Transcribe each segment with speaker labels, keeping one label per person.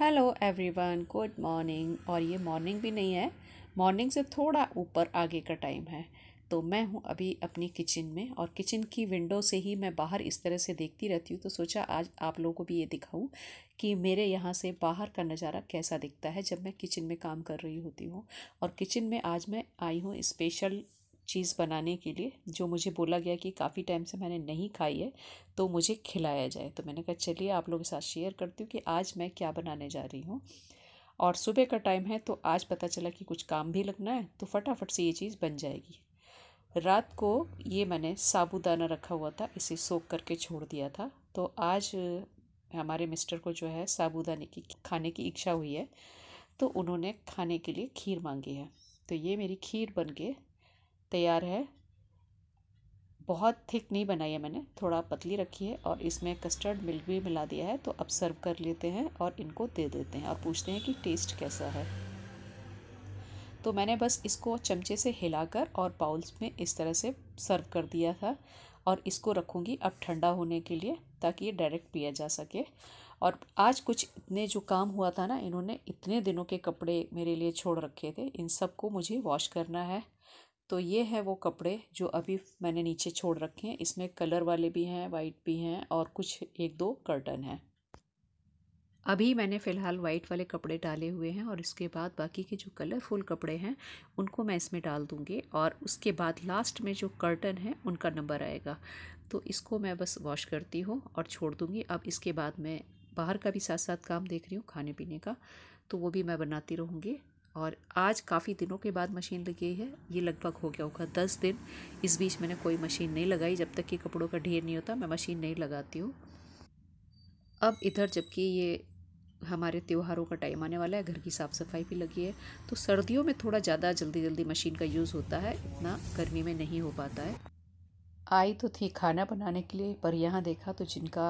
Speaker 1: Hello everyone good morning और ये morning भी नहीं है मॉर्निंग से थोड़ा ऊपर आगे का टाइम है तो मैं हूँ अभी अपनी किचन में और किचन की विंडो से ही मैं बाहर इस तरह से देखती रहती हूँ तो सोचा आज आप लोगों को भी ये दिखाऊँ कि मेरे यहाँ से बाहर का नज़ारा कैसा दिखता है जब मैं किचन में काम कर रही होती हूँ और किचन में आज मैं आई हूँ स्पेशल चीज़ बनाने के लिए जो मुझे बोला गया कि काफ़ी टाइम से मैंने नहीं खाई है तो मुझे खिलाया जाए तो मैंने कहा चलिए आप लोगों के साथ शेयर करती हूँ कि आज मैं क्या बनाने जा रही हूँ और सुबह का टाइम है तो आज पता चला कि कुछ काम भी लगना है तो फटाफट से ये चीज़ बन जाएगी रात को ये मैंने साबूदाना रखा हुआ था इसे सोख करके छोड़ दिया था तो आज हमारे मिस्टर को जो है साबूदाने की खाने की इच्छा हुई है तो उन्होंने खाने के लिए खीर मांगी है तो ये मेरी खीर बन के तैयार है बहुत थिक नहीं बनाई है मैंने थोड़ा पतली रखी है और इसमें कस्टर्ड मिल्क भी मिला दिया है तो अब सर्व कर लेते हैं और इनको दे देते हैं और पूछते हैं कि टेस्ट कैसा है तो मैंने बस इसको चमचे से हिलाकर और बाउल्स में इस तरह से सर्व कर दिया था और इसको रखूँगी अब ठंडा होने के लिए ताकि ये डायरेक्ट पिया जा सके और आज कुछ इतने जो काम हुआ था ना इन्होंने इतने दिनों के कपड़े मेरे लिए छोड़ रखे थे इन सबको मुझे वॉश करना है तो ये है वो कपड़े जो अभी मैंने नीचे छोड़ रखे हैं इसमें कलर वाले भी हैं वाइट भी हैं और कुछ एक दो कर्टन हैं अभी मैंने फ़िलहाल वाइट वाले कपड़े डाले हुए हैं और इसके बाद बाकी के जो कलरफुल कपड़े हैं उनको मैं इसमें डाल दूँगी और उसके बाद लास्ट में जो कर्टन है उनका नंबर आएगा तो इसको मैं बस वॉश करती हूँ और छोड़ दूँगी अब इसके बाद मैं बाहर का भी साथ साथ काम देख रही हूँ खाने पीने का तो वो भी मैं बनाती रहूँगी और आज काफ़ी दिनों के बाद मशीन लगी है ये लगभग हो गया होगा दस दिन इस बीच मैंने कोई मशीन नहीं लगाई जब तक कि कपड़ों का ढेर नहीं होता मैं मशीन नहीं लगाती हूँ अब इधर जबकि ये हमारे त्योहारों का टाइम आने वाला है घर की साफ़ सफाई भी लगी है तो सर्दियों में थोड़ा ज़्यादा जल्दी जल्दी मशीन का यूज़ होता है इतना गर्मी में नहीं हो पाता है आई तो थी खाना बनाने के लिए पर यहाँ देखा तो जिनका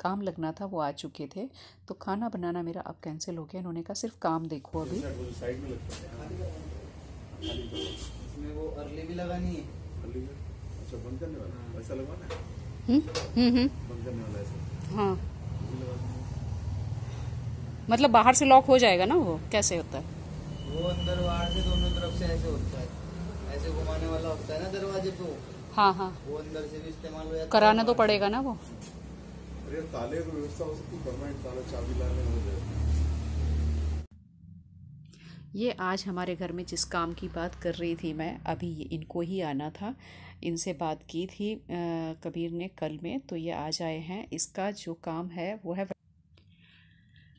Speaker 1: काम लगना था वो आ चुके थे तो खाना बनाना मेरा अब कैंसिल हो गया इन्होंने कहा सिर्फ काम देखो अभी हाँ अच्छा, हाँ। हम्म, हम्म, हम्म। हाँ। मतलब बाहर से लॉक हो जाएगा ना वो कैसे होता है वो अंदर बाहर से दोनों तरफ से ऐसे होता है ऐसे घुमाने वाला होता है ना दरवाजे को हाँ हाँ वो अंदर से भी इस्तेमाल हो जाता कराना तो पड़ेगा ना वो अरे ताले की व्यवस्था हो सकती परमानेंट ताला चाबी लाने हो जाए ये आज हमारे घर में जिस काम की बात कर रही थी मैं अभी इनको ही आना था इनसे बात की थी आ, कबीर ने कल में तो ये आज आए हैं इसका जो काम है वो है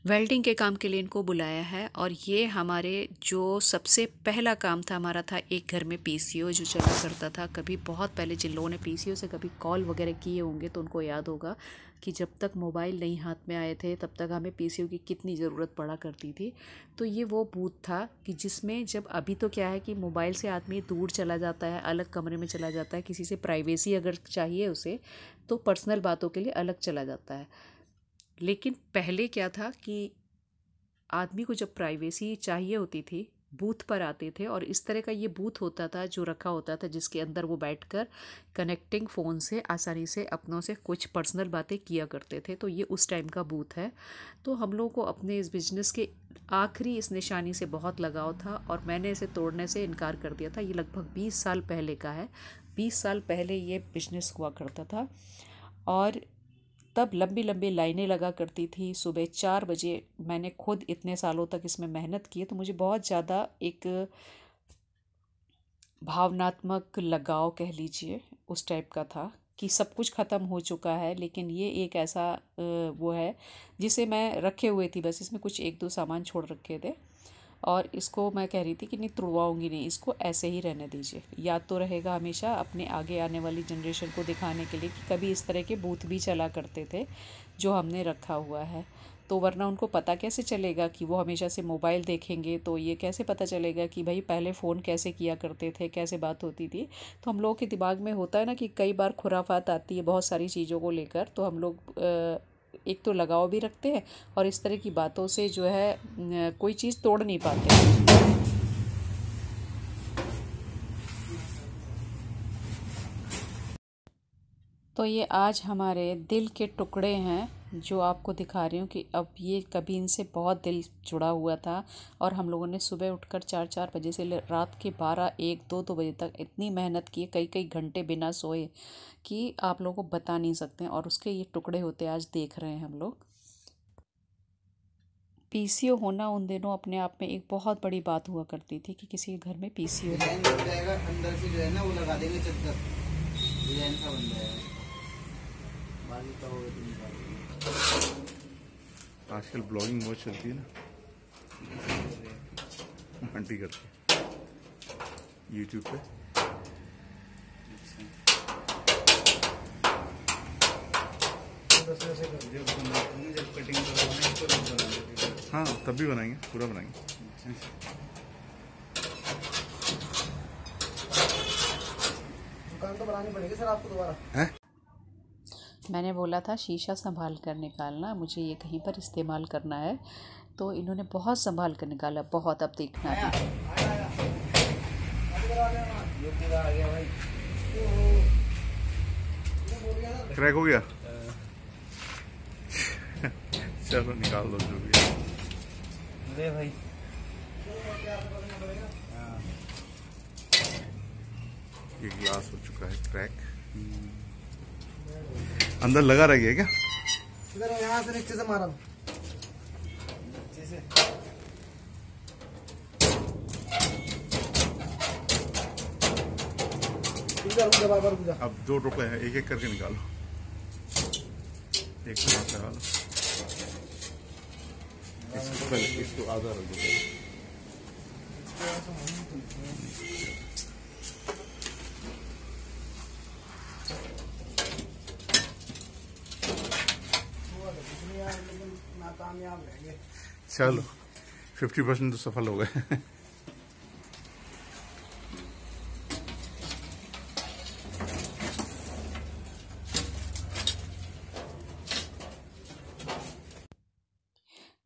Speaker 1: वेल्डिंग के काम के लिए इनको बुलाया है और ये हमारे जो सबसे पहला काम था हमारा था एक घर में पीसीओ जो चला करता था कभी बहुत पहले जिन लोगों ने पीसीओ से कभी कॉल वगैरह किए होंगे तो उनको याद होगा कि जब तक मोबाइल नहीं हाथ में आए थे तब तक हमें पी की कितनी ज़रूरत पड़ा करती थी तो ये वो बूथ था कि जिसमें जब अभी तो क्या है कि मोबाइल से आदमी दूर चला जाता है अलग कमरे में चला जाता है किसी से प्राइवेसी अगर चाहिए उसे तो पर्सनल बातों के लिए अलग चला जाता है लेकिन पहले क्या था कि आदमी को जब प्राइवेसी चाहिए होती थी बूथ पर आते थे और इस तरह का ये बूथ होता था जो रखा होता था जिसके अंदर वो बैठकर कनेक्टिंग फ़ोन से आसानी से अपनों से कुछ पर्सनल बातें किया करते थे तो ये उस टाइम का बूथ है तो हम लोगों को अपने इस बिजनेस के आखिरी इस निशानी से बहुत लगाव था और मैंने इसे तोड़ने से इनकार कर दिया था ये लगभग बीस साल पहले का है बीस साल पहले ये बिजनेस हुआ करता था और तब लंबी लंबी लाइनें लगा करती थी सुबह चार बजे मैंने खुद इतने सालों तक इसमें मेहनत की तो मुझे बहुत ज़्यादा एक भावनात्मक लगाव कह लीजिए उस टाइप का था कि सब कुछ ख़त्म हो चुका है लेकिन ये एक ऐसा वो है जिसे मैं रखे हुए थी बस इसमें कुछ एक दो सामान छोड़ रखे थे और इसको मैं कह रही थी कि नहीं तुड़वाऊँगी नहीं इसको ऐसे ही रहने दीजिए याद तो रहेगा हमेशा अपने आगे आने वाली जनरेशन को दिखाने के लिए कि कभी इस तरह के बूथ भी चला करते थे जो हमने रखा हुआ है तो वरना उनको पता कैसे चलेगा कि वो हमेशा से मोबाइल देखेंगे तो ये कैसे पता चलेगा कि भाई पहले फ़ोन कैसे किया करते थे कैसे बात होती थी तो हम लोगों के दिमाग में होता है ना कि कई बार खुराफात आती है बहुत सारी चीज़ों को लेकर तो हम लोग एक तो लगाव भी रखते हैं और इस तरह की बातों से जो है कोई चीज़ तोड़ नहीं पाते तो ये आज हमारे दिल के टुकड़े हैं जो आपको दिखा रही हूँ कि अब ये कभी इनसे बहुत दिल जुड़ा हुआ था और हम लोगों ने सुबह उठकर चार चार बजे से रात के बारह एक दो दो बजे तक इतनी मेहनत की कई कई घंटे बिना सोए कि आप लोगों को बता नहीं सकते और उसके ये टुकड़े होते आज देख रहे हैं हम लोग पी होना उन दिनों अपने आप में एक बहुत बड़ी बात हुआ करती थी कि किसी के घर में पी सी जाएगा अंदर से जो है ना वो लगा देंगे चक्कर बन जाएगा आजकल ब्लॉगिंग बहुत चलती है ना आंटी करते यूट्यूब पे हाँ तब भी बनाएंगे पूरा बनाएंगे दुकान तो बनानी पड़ेगी सर आपको दोबारा है मैंने बोला था शीशा संभाल कर निकालना मुझे ये कहीं पर इस्तेमाल करना है तो इन्होंने बहुत संभाल कर निकाला बहुत अब देखना आया, आया, आया। क्रैक हो गया चलो निकाल दो जो भी ले भाई ये ग्लास हो चुका है क्रैक अंदर लगा रही है क्या यहाँ से नीचे से मारा नीचे से अब दो टुकड़े हैं एक एक करके निकालो एक साथ निकालो इसको पहले इसको आधा रख दो लेकिन चलो फिफ्टी परसेंट तो सफल हो गए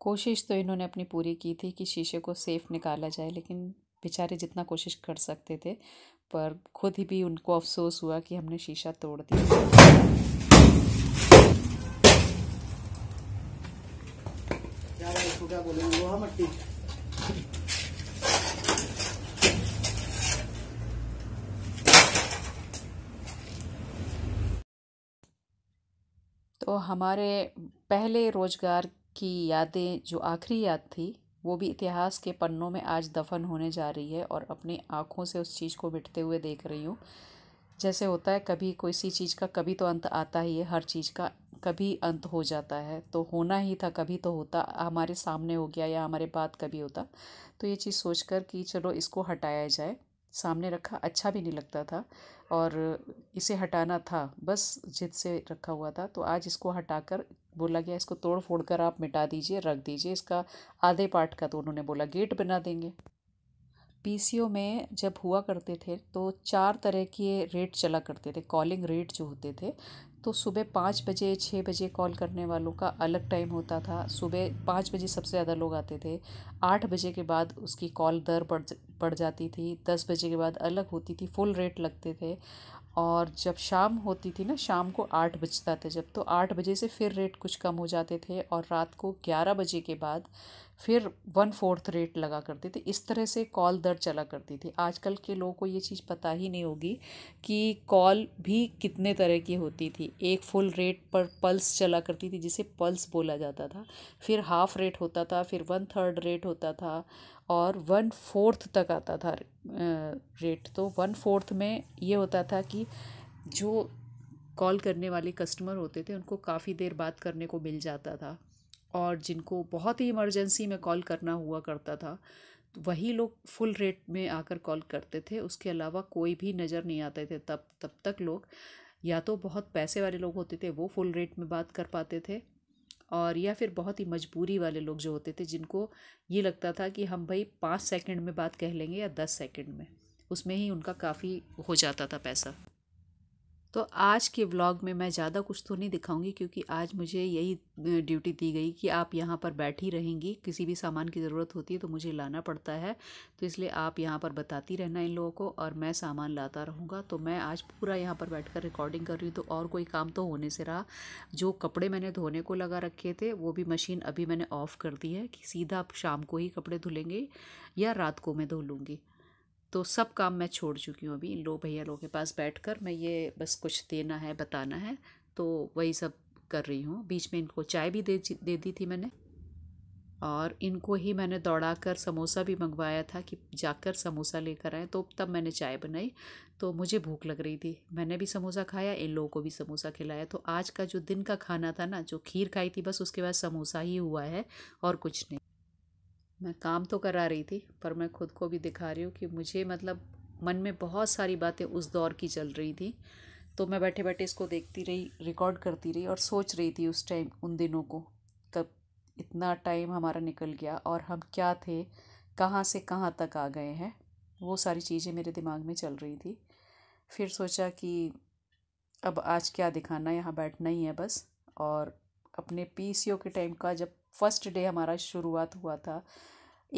Speaker 1: कोशिश तो इन्होंने अपनी पूरी की थी कि शीशे को सेफ निकाला जाए लेकिन बेचारे जितना कोशिश कर सकते थे पर खुद ही भी उनको अफसोस हुआ कि हमने शीशा तोड़ दिया क्या बोले लोहा मट्टी तो हमारे पहले रोजगार की यादें जो आखिरी याद थी वो भी इतिहास के पन्नों में आज दफन होने जा रही है और अपनी आँखों से उस चीज़ को बिटते हुए देख रही हूँ जैसे होता है कभी कोई सी चीज़ का कभी तो अंत आता ही है हर चीज़ का कभी अंत हो जाता है तो होना ही था कभी तो होता हमारे सामने हो गया या हमारे बाद कभी होता तो ये चीज़ सोच कर कि चलो इसको हटाया जाए सामने रखा अच्छा भी नहीं लगता था और इसे हटाना था बस जिद से रखा हुआ था तो आज इसको हटाकर बोला गया इसको तोड़ फोड़ कर आप मिटा दीजिए रख दीजिए इसका आधे पार्ट का तो उन्होंने बोला गेट बना देंगे पी में जब हुआ करते थे तो चार तरह के रेट चला करते थे कॉलिंग रेट जो होते थे तो सुबह पाँच बजे छः बजे कॉल करने वालों का अलग टाइम होता था सुबह पाँच बजे सबसे ज़्यादा लोग आते थे आठ बजे के बाद उसकी कॉल दर बढ़ बढ़ जाती थी दस बजे के बाद अलग होती थी फुल रेट लगते थे और जब शाम होती थी ना शाम को आठ बजता था जब तो आठ बजे से फिर रेट कुछ कम हो जाते थे और रात को ग्यारह बजे के बाद फिर वन फोर्थ रेट लगा करते थे इस तरह से कॉल दर चला करती थी आजकल के लोगों को ये चीज़ पता ही नहीं होगी कि कॉल भी कितने तरह की होती थी एक फुल रेट पर पल्स चला करती थी जिसे पल्स बोला जाता था फिर हाफ रेट होता था फिर वन थर्ड रेट होता था और वन फोर्थ तक आता था रेट तो वन फोर्थ में ये होता था कि जो कॉल करने वाले कस्टमर होते थे उनको काफ़ी देर बात करने को मिल जाता था और जिनको बहुत ही इमरजेंसी में कॉल करना हुआ करता था तो वही लोग फुल रेट में आकर कॉल करते थे उसके अलावा कोई भी नज़र नहीं आते थे तब तब तक लोग या तो बहुत पैसे वाले लोग होते थे वो फुल रेट में बात कर पाते थे और या फिर बहुत ही मजबूरी वाले लोग जो होते थे जिनको ये लगता था कि हम भाई पाँच सेकंड में बात कह लेंगे या दस सेकंड में उसमें ही उनका काफ़ी हो जाता था पैसा तो आज के व्लॉग में मैं ज़्यादा कुछ तो नहीं दिखाऊंगी क्योंकि आज मुझे यही ड्यूटी दी गई कि आप यहाँ पर बैठी रहेंगी किसी भी सामान की ज़रूरत होती है तो मुझे लाना पड़ता है तो इसलिए आप यहाँ पर बताती रहना इन लोगों को और मैं सामान लाता रहूँगा तो मैं आज पूरा यहाँ पर बैठ कर रिकॉर्डिंग कर रही हूँ तो और कोई काम तो होने से रहा जो कपड़े मैंने धोने को लगा रखे थे वो भी मशीन अभी मैंने ऑफ़ कर दी है कि सीधा आप शाम को ही कपड़े धुलेंगे या रात को मैं धो लूँगी तो सब काम मैं छोड़ चुकी हूँ अभी लो भैया लोगों के पास बैठकर मैं ये बस कुछ देना है बताना है तो वही सब कर रही हूँ बीच में इनको चाय भी दे दे दी थी मैंने और इनको ही मैंने दौड़ा कर समोसा भी मंगवाया था कि जाकर समोसा लेकर आए तो तब मैंने चाय बनाई तो मुझे भूख लग रही थी मैंने भी समोसा खाया इन लोगों को भी समोसा खिलाया तो आज का जो दिन का खाना था ना जो खीर खाई थी बस उसके बाद समोसा ही हुआ है और कुछ नहीं मैं काम तो करा रही थी पर मैं खुद को भी दिखा रही हूँ कि मुझे मतलब मन में बहुत सारी बातें उस दौर की चल रही थी तो मैं बैठे बैठे इसको देखती रही रिकॉर्ड करती रही और सोच रही थी उस टाइम उन दिनों को कब इतना टाइम हमारा निकल गया और हम क्या थे कहाँ से कहाँ तक आ गए हैं वो सारी चीज़ें मेरे दिमाग में चल रही थी फिर सोचा कि अब आज क्या दिखाना यहाँ बैठना ही है बस और अपने पी के टाइम का जब फर्स्ट डे हमारा शुरुआत हुआ था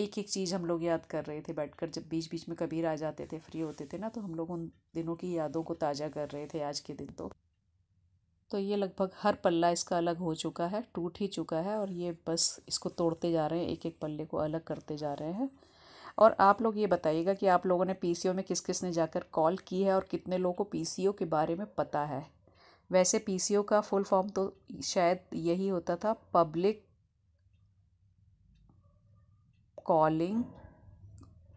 Speaker 1: एक एक चीज़ हम लोग याद कर रहे थे बैठकर जब बीच बीच में कबीर आ जाते थे फ्री होते थे ना तो हम लोग उन दिनों की यादों को ताज़ा कर रहे थे आज के दिन तो तो ये लगभग हर पल्ला इसका अलग हो चुका है टूट ही चुका है और ये बस इसको तोड़ते जा रहे हैं एक एक पल्ले को अलग करते जा रहे हैं और आप लोग ये बताइएगा कि आप लोगों ने पी में किस किस ने जाकर कॉल की है और कितने लोगों को पी के बारे में पता है वैसे पी का फुल फॉर्म तो शायद यही होता था पब्लिक कॉलिंग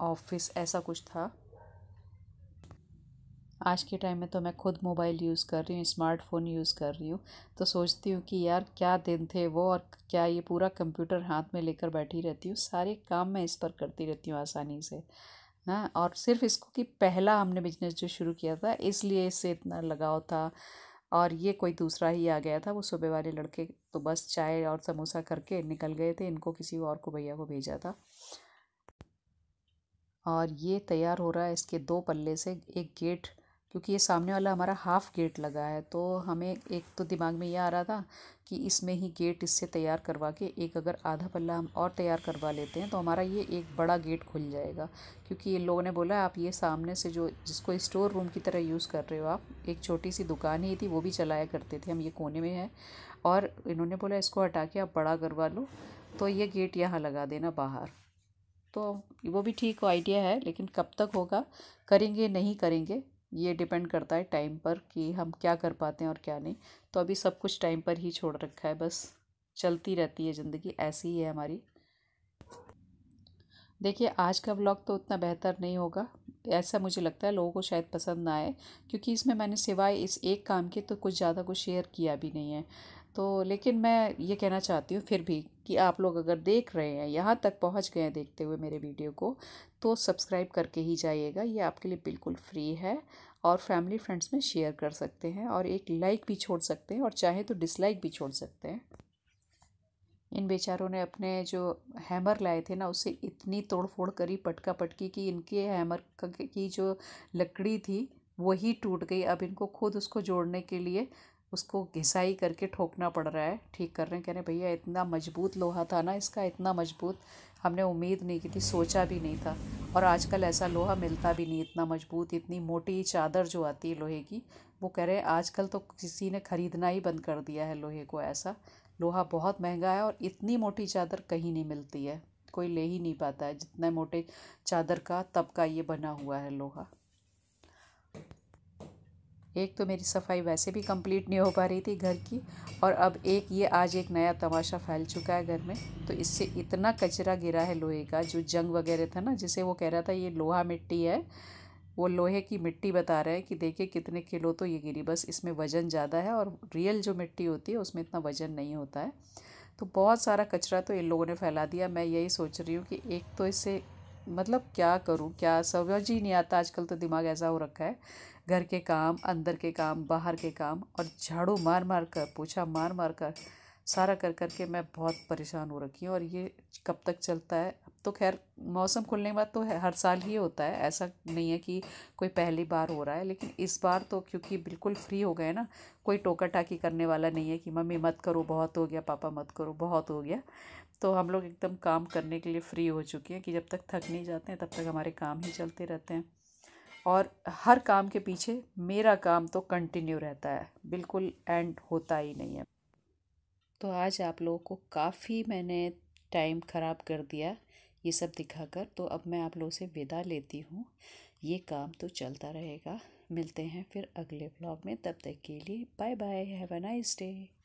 Speaker 1: ऑफिस ऐसा कुछ था आज के टाइम में तो मैं खुद मोबाइल यूज़ कर रही हूँ स्मार्टफ़ोन यूज़ कर रही हूँ तो सोचती हूँ कि यार क्या दिन थे वो और क्या ये पूरा कंप्यूटर हाथ में लेकर बैठी रहती हूँ सारे काम मैं इस पर करती रहती हूँ आसानी से हाँ और सिर्फ इसको कि पहला हमने बिजनेस जो शुरू किया था इसलिए इससे इतना लगाव था और ये कोई दूसरा ही आ गया था वो सुबह वाले लड़के तो बस चाय और समोसा करके निकल गए थे इनको किसी और को भैया को भेजा था और ये तैयार हो रहा है इसके दो पल्ले से एक गेट क्योंकि ये सामने वाला हमारा हाफ़ गेट लगा है तो हमें एक तो दिमाग में ये आ रहा था कि इसमें ही गेट इससे तैयार करवा के एक अगर आधा पल्ला हम और तैयार करवा लेते हैं तो हमारा ये एक बड़ा गेट खुल जाएगा क्योंकि ये लोगों ने बोला आप ये सामने से जो जिसको स्टोर रूम की तरह यूज़ कर रहे हो आप एक छोटी सी दुकान ही थी वो भी चलाया करते थे हम ये कोने में हैं और इन्होंने बोला इसको हटा के आप बड़ा करवा लो तो ये गेट यहाँ लगा देना बाहर तो वो भी ठीक आइडिया है लेकिन कब तक होगा करेंगे नहीं करेंगे ये डिपेंड करता है टाइम पर कि हम क्या कर पाते हैं और क्या नहीं तो अभी सब कुछ टाइम पर ही छोड़ रखा है बस चलती रहती है ज़िंदगी ऐसी ही है हमारी देखिए आज का व्लॉग तो उतना बेहतर नहीं होगा ऐसा मुझे लगता है लोगों को शायद पसंद ना आए क्योंकि इसमें मैंने सिवाय इस एक काम के तो कुछ ज़्यादा कुछ शेयर किया भी नहीं है तो लेकिन मैं ये कहना चाहती हूँ फिर भी कि आप लोग अगर देख रहे हैं यहाँ तक पहुँच गए हैं देखते हुए मेरे वीडियो को तो सब्सक्राइब करके ही जाइएगा ये आपके लिए बिल्कुल फ्री है और फैमिली फ्रेंड्स में शेयर कर सकते हैं और एक लाइक भी छोड़ सकते हैं और चाहे तो डिसलाइक भी छोड़ सकते हैं इन बेचारों ने अपने जो हैमर लाए थे ना उससे इतनी तोड़फोड़ करी पटका पटकी कि इनके हैमर की जो लकड़ी थी वही टूट गई अब इनको खुद उसको जोड़ने के लिए उसको घिसाई करके ठोकना पड़ रहा है ठीक कर रहे हैं कह रहे भैया इतना मजबूत लोहा था ना इसका इतना मजबूत हमने उम्मीद नहीं की थी सोचा भी नहीं था और आजकल ऐसा लोहा मिलता भी नहीं इतना मजबूत इतनी मोटी चादर जो आती है लोहे की वो कह रहे हैं आजकल तो किसी ने ख़रीदना ही बंद कर दिया है लोहे को ऐसा लोहा बहुत महंगा है और इतनी मोटी चादर कहीं नहीं मिलती है कोई ले ही नहीं पाता है जितने मोटे चादर का तब का ये बना हुआ है लोहा एक तो मेरी सफाई वैसे भी कंप्लीट नहीं हो पा रही थी घर की और अब एक ये आज एक नया तमाशा फैल चुका है घर में तो इससे इतना कचरा गिरा है लोहे का जो जंग वगैरह था ना जिसे वो कह रहा था ये लोहा मिट्टी है वो लोहे की मिट्टी बता रहे हैं कि देखिए कितने किलो तो ये गिरी बस इसमें वज़न ज़्यादा है और रियल जो मिट्टी होती है उसमें इतना वज़न नहीं होता है तो बहुत सारा कचरा तो इन लोगों ने फैला दिया मैं यही सोच रही हूँ कि एक तो इससे मतलब क्या करूँ क्या समझ ही नहीं आता आजकल तो दिमाग ऐसा हो रखा है घर के काम अंदर के काम बाहर के काम और झाड़ू मार मार कर पोछा मार मार कर सारा कर कर के मैं बहुत परेशान हो रखी हूँ और ये कब तक चलता है अब तो खैर मौसम खुलने के बाद तो हर साल ही होता है ऐसा नहीं है कि कोई पहली बार हो रहा है लेकिन इस बार तो क्योंकि बिल्कुल फ्री हो गए ना कोई टोका टाकी करने वाला नहीं है कि मम्मी मत करो बहुत हो गया पापा मत करो बहुत हो गया तो हम लोग एकदम काम करने के लिए फ्री हो चुके हैं कि जब तक थक नहीं जाते हैं तब तक हमारे काम ही चलते रहते हैं और हर काम के पीछे मेरा काम तो कंटिन्यू रहता है बिल्कुल एंड होता ही नहीं है तो आज आप लोगों को काफ़ी मैंने टाइम ख़राब कर दिया ये सब दिखाकर तो अब मैं आप लोगों से विदा लेती हूँ ये काम तो चलता रहेगा मिलते हैं फिर अगले ब्लॉग में तब तक के लिए bye bye have a nice day